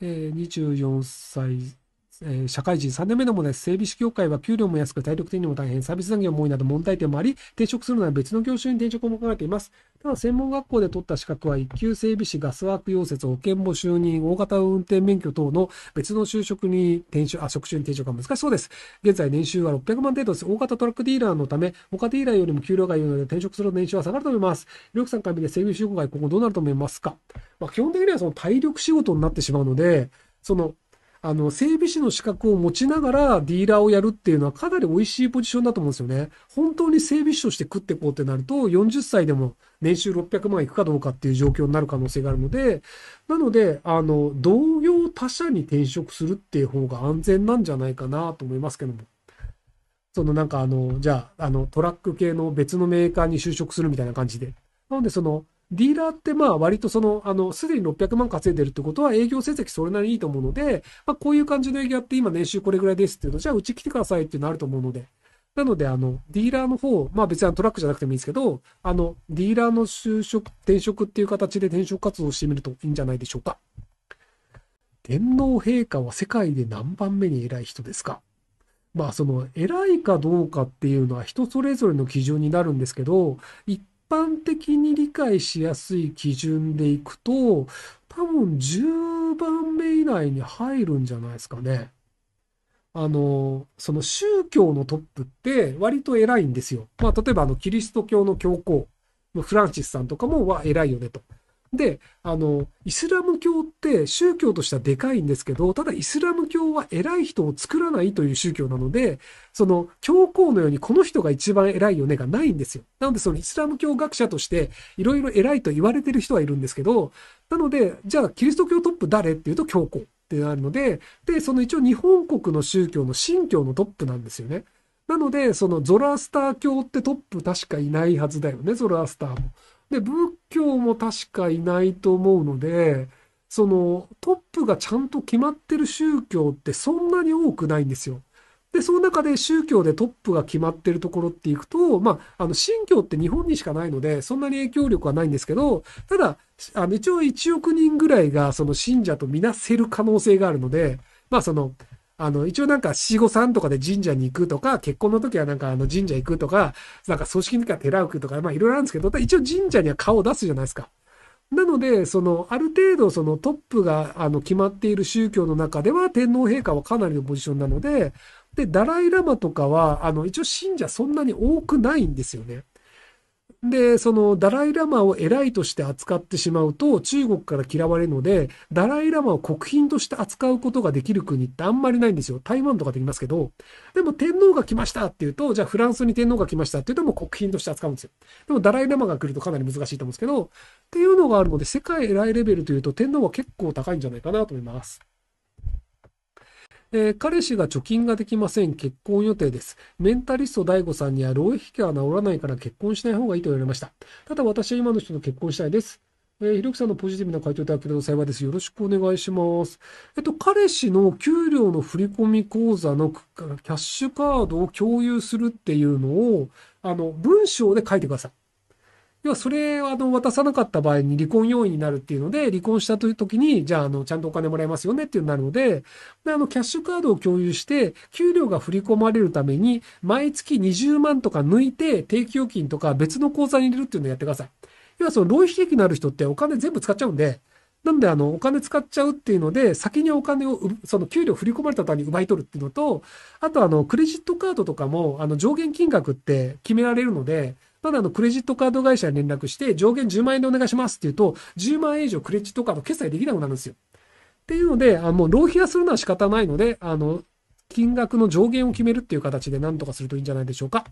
えー、24歳えー、社会人3年目のもです。整備士業界は給料も安く、体力的にも大変、サービス残業も多いなど問題点もあり、転職するなら別の業種に転職も考えています。ただ、専門学校で取った資格は、一級整備士、ガスワーク溶接、保険も就任、大型運転免許等の別の就職に転職、あ、職種に転職が難しそうです。現在、年収は600万程度です。大型トラックディーラーのため、他ディーラーよりも給料が良いので、転職する年収は下がると思います。りょうきさんから見て、整備士業界今後どうなると思いますかまあ、基本的にはその体力仕事になってしまうので、その、あの、整備士の資格を持ちながらディーラーをやるっていうのはかなり美味しいポジションだと思うんですよね。本当に整備士として食ってこうってなると、40歳でも年収600万いくかどうかっていう状況になる可能性があるので、なので、あの、同業他社に転職するっていう方が安全なんじゃないかなと思いますけども。そのなんかあの、じゃあ、あの、トラック系の別のメーカーに就職するみたいな感じで。なので、その、ディーラーってまあ割とその、あの、すでに600万稼いでるってことは営業成績それなりにいいと思うので、まあこういう感じの営業やって今年収これぐらいですっていうと、じゃあうち来てくださいっていうのあると思うので。なので、あの、ディーラーの方、まあ別にトラックじゃなくてもいいんですけど、あの、ディーラーの就職、転職っていう形で転職活動をしてみるといいんじゃないでしょうか。天皇陛下は世界で何番目に偉い人ですかまあその偉いかどうかっていうのは人それぞれの基準になるんですけど、一般的に理解しやすい基準でいくと、多分10番目以内に入るんじゃないですかね。あの、その宗教のトップって割と偉いんですよ。まあ、例えばあの、キリスト教の教皇、フランシスさんとかもは偉いよねと。で、あの、イスラム教って宗教としてはでかいんですけど、ただイスラム教は偉い人を作らないという宗教なので、その教皇のようにこの人が一番偉いよねがないんですよ。なのでそのイスラム教学者としていろいろ偉いと言われてる人はいるんですけど、なので、じゃあキリスト教トップ誰っていうと教皇ってなるので、で、その一応日本国の宗教の信教のトップなんですよね。なので、そのゾラスター教ってトップ確かいないはずだよね、ゾラスターも。で、仏教も確かいないと思うので、そのトップがちゃんと決まってる宗教ってそんなに多くないんですよ。で、その中で宗教でトップが決まってるところっていくと、まあ、あの、信教って日本にしかないので、そんなに影響力はないんですけど、ただ、あの、一応1億人ぐらいが、その信者とみなせる可能性があるので、まあ、その、あの、一応なんか七五三とかで神社に行くとか、結婚の時はなんかあの神社行くとか、なんか組織の時は寺行くとか、まあいろいろあるんですけど、一応神社には顔を出すじゃないですか。なので、その、ある程度、そのトップが、あの、決まっている宗教の中では、天皇陛下はかなりのポジションなので、で、ダライ・ラマとかは、あの、一応信者そんなに多くないんですよね。で、そのダライ・ラマを偉いとして扱ってしまうと中国から嫌われるので、ダライ・ラマを国賓として扱うことができる国ってあんまりないんですよ。台湾とかできますけど、でも天皇が来ましたっていうと、じゃあフランスに天皇が来ましたっていうともう国賓として扱うんですよ。でもダライ・ラマが来るとかなり難しいと思うんですけど、っていうのがあるので、世界偉いレベルというと天皇は結構高いんじゃないかなと思います。えー、彼氏が貯金ができません。結婚予定です。メンタリスト DAIGO さんには、浪費益は治らないから結婚しない方がいいと言われました。ただ私は今の人と結婚したいです。えー、ひろきさんのポジティブな回答いただけると幸いです。よろしくお願いします。えっと、彼氏の給料の振込口座のキャッシュカードを共有するっていうのを、あの、文章で書いてください。要はそれをあの渡さなかった場合に離婚要因になるっていうので、離婚したという時に、じゃああのちゃんとお金もらえますよねっていうになるので、であのキャッシュカードを共有して、給料が振り込まれるために、毎月20万とか抜いて定期預金とか別の口座に入れるっていうのをやってください。要はその浪費益のある人ってお金全部使っちゃうんで、なんで、あの、お金使っちゃうっていうので、先にお金を、その給料振り込まれた途端に奪い取るっていうのと、あと、あの、クレジットカードとかも、あの、上限金額って決められるので、ただのクレジットカード会社に連絡して、上限10万円でお願いしますって言うと、10万円以上クレジットカード決済できなくなるんですよ。っていうので、あもう浪費はするのは仕方ないので、あの、金額の上限を決めるっていう形で何とかするといいんじゃないでしょうか。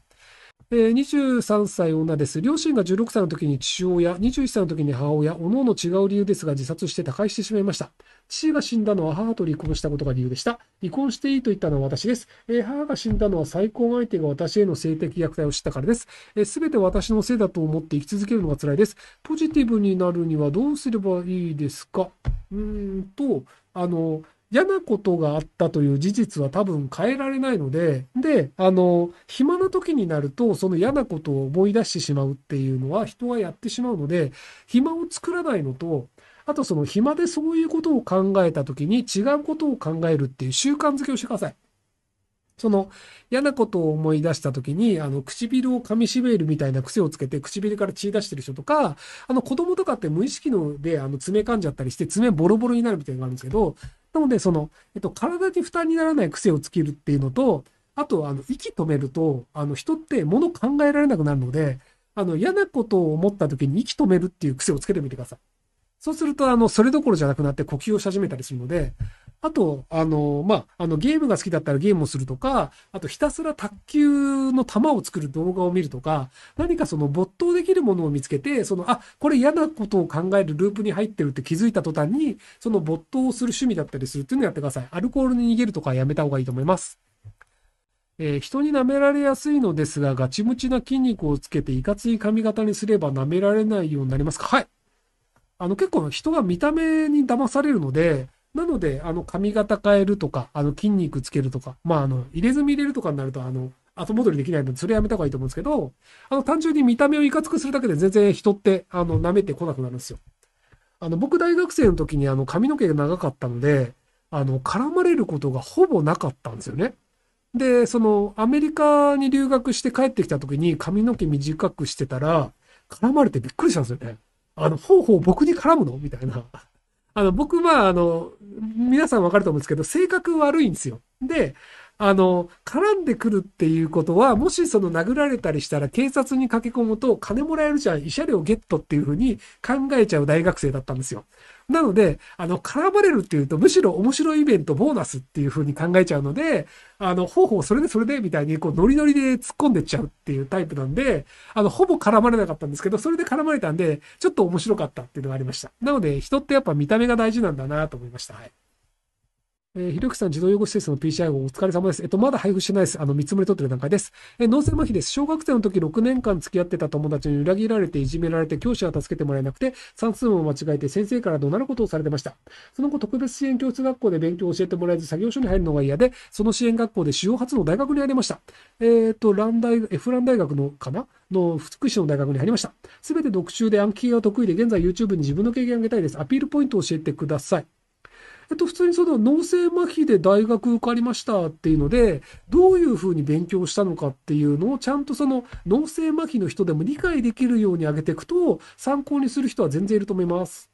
えー、23歳女です。両親が16歳の時に父親、21歳の時に母親、おのおの違う理由ですが自殺して他界してしまいました。父が死んだのは母と離婚したことが理由でした。離婚していいと言ったのは私です。えー、母が死んだのは再婚相手が私への性的虐待を知ったからです。す、え、べ、て私のせいだと思って生き続けるのが辛いです。ポジティブになるにはどうすればいいですかうーんと、あの、嫌なことがあったという事実は多分変えられないので、で、あの、暇な時になると、その嫌なことを思い出してしまうっていうのは人はやってしまうので、暇を作らないのと、あとその暇でそういうことを考えた時に違うことを考えるっていう習慣づけをしてください。その嫌なことを思い出した時に、あの、唇を噛みしめるみたいな癖をつけて、唇から血出してる人とか、あの、子供とかって無意識ので、あの、爪噛んじゃったりして、爪ボロボロになるみたいなのがあるんですけど、なので、その、えっと、体に負担にならない癖をつけるっていうのと、あと、あの、息止めると、あの、人って物考えられなくなるので、あの、嫌なことを思った時に息止めるっていう癖をつけてみてください。そうすると、あの、それどころじゃなくなって呼吸をし始めたりするので、あと、あの、まあ、あの、ゲームが好きだったらゲームをするとか、あとひたすら卓球の球を作る動画を見るとか、何かその没頭できるものを見つけて、その、あ、これ嫌なことを考えるループに入ってるって気づいた途端に、その没頭をする趣味だったりするっていうのをやってください。アルコールに逃げるとかやめた方がいいと思います。えー、人に舐められやすいのですが、ガチムチな筋肉をつけていかつい髪型にすれば舐められないようになりますかはい。あの結構人が見た目に騙されるので、なので、あの、髪型変えるとか、あの、筋肉つけるとか、まあ、あの、入れ墨入れるとかになると、あの、後戻りできないので、それやめた方がいいと思うんですけど、あの、単純に見た目をいかつくするだけで全然人って、あの、舐めてこなくなるんですよ。あの、僕大学生の時に、あの、髪の毛が長かったので、あの、絡まれることがほぼなかったんですよね。で、その、アメリカに留学して帰ってきた時に髪の毛短くしてたら、絡まれてびっくりしたんですよね。あの、ほうほう僕に絡むのみたいな。あの、僕は、あの、皆さんわかると思うんですけど、性格悪いんですよ。で、あの、絡んでくるっていうことは、もしその殴られたりしたら警察に駆け込むと、金もらえるじゃん、慰謝料ゲットっていうふうに考えちゃう大学生だったんですよ。なので、あの、絡まれるっていうと、むしろ面白いイベント、ボーナスっていう風に考えちゃうので、あの、方法それでそれで、みたいに、こう、ノリノリで突っ込んでっちゃうっていうタイプなんで、あの、ほぼ絡まれなかったんですけど、それで絡まれたんで、ちょっと面白かったっていうのがありました。なので、人ってやっぱ見た目が大事なんだなと思いました。はい。えー、ひろゆきさん、児童養護施設の PCI をお疲れ様です。えっと、まだ配布してないです。あの、見積もり取ってる段階です。えー、脳性麻痺です。小学生の時6年間付き合ってた友達に裏切られて、いじめられて、教師は助けてもらえなくて、算数も間違えて、先生から怒鳴ることをされてました。その後、特別支援教室学校で勉強を教えてもらえず、作業所に入るのが嫌で、その支援学校で主要初の大学に入りました。えー、っと、ランイ、F ラン大学のかなの福祉の大学に入りました。すべて独習で暗記が得意で、現在 YouTube に自分の経験をあげたいです。アピールポイントを教えてください。えっと、普通にその脳性麻痺で大学受かりましたっていうので、どういうふうに勉強したのかっていうのをちゃんとその脳性麻痺の人でも理解できるように上げていくと、参考にする人は全然いると思います。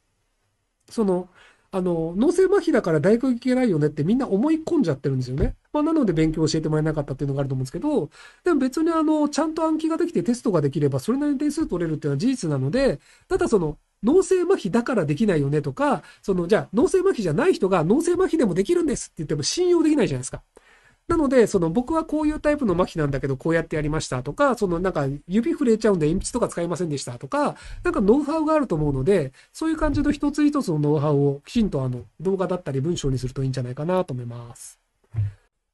その、あの、脳性麻痺だから大学行けないよねってみんな思い込んじゃってるんですよね。まあ、なので勉強教えてもらえなかったっていうのがあると思うんですけど、でも別にあの、ちゃんと暗記ができてテストができればそれなりに点数取れるっていうのは事実なので、ただその、脳性麻痺だからできないよねとか、その、じゃあ、脳性麻痺じゃない人が脳性麻痺でもできるんですって言っても信用できないじゃないですか。なので、その僕はこういうタイプの麻痺なんだけど、こうやってやりましたとか、そのなんか指触れちゃうんで鉛筆とか使いませんでしたとか、なんかノウハウがあると思うので、そういう感じの一つ一つのノウハウをきちんとあの動画だったり文章にするといいんじゃないかなと思います。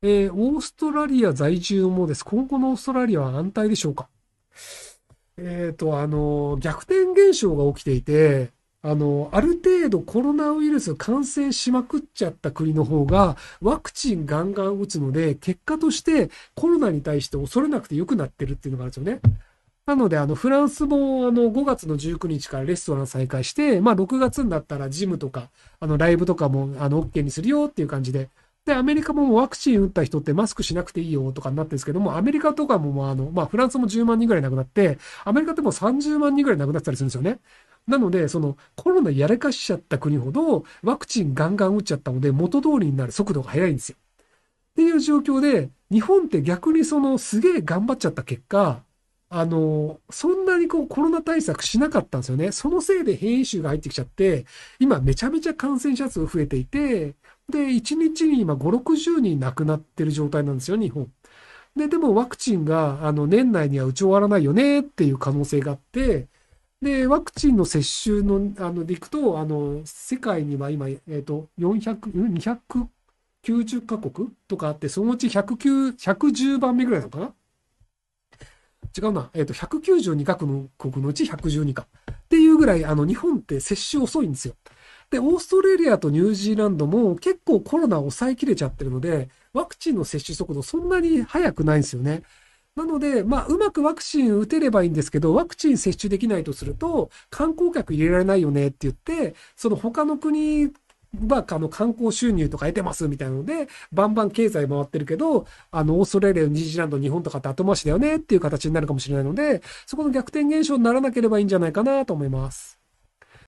えー、オーストラリア在住もです。今後のオーストラリアは安泰でしょうかえっ、ー、と、あの、逆転現象が起きていて、あの、ある程度コロナウイルス感染しまくっちゃった国の方が、ワクチンガンガン打つので、結果としてコロナに対して恐れなくて良くなってるっていうのがあるんですよね。なので、あの、フランスも、あの、5月の19日からレストラン再開して、まあ、6月になったらジムとか、あの、ライブとかも、あの、OK にするよっていう感じで、で、アメリカもワクチン打った人ってマスクしなくていいよとかになってるんですけども、アメリカとかもあの、まあ、フランスも10万人ぐらい亡くなって、アメリカでも30万人ぐらい亡くなってたりするんですよね。なので、そのコロナやらかしちゃった国ほど、ワクチンガンガン打っちゃったので、元通りになる速度が速いんですよ。っていう状況で、日本って逆にそのすげえ頑張っちゃった結果、あの、そんなにこうコロナ対策しなかったんですよね。そのせいで変異種が入ってきちゃって、今めちゃめちゃ感染者数増えていて、で、1日に今5、60人亡くなってる状態なんですよ、日本。で、でもワクチンが、あの、年内には打ち終わらないよねっていう可能性があって、で、ワクチンの接種の、あの、でいくと、あの、世界には今、えっ、ー、と、400、290カ国とかあって、そのうち109、110番目ぐらいなのかな違うな、えっ、ー、と、192カ国のうち112か。っていうぐらい、あの、日本って接種遅いんですよ。で、オーストラリアとニュージーランドも結構コロナを抑えきれちゃってるので、ワクチンの接種速度そんなに速くないんですよね。なので、まあ、うまくワクチン打てればいいんですけど、ワクチン接種できないとすると、観光客入れられないよねって言って、その他の国ば、あの、観光収入とか得てますみたいなので、バンバン経済回ってるけど、あの、オーストラリア、ニュージーランド、日本とかって後回しだよねっていう形になるかもしれないので、そこの逆転現象にならなければいいんじゃないかなと思います。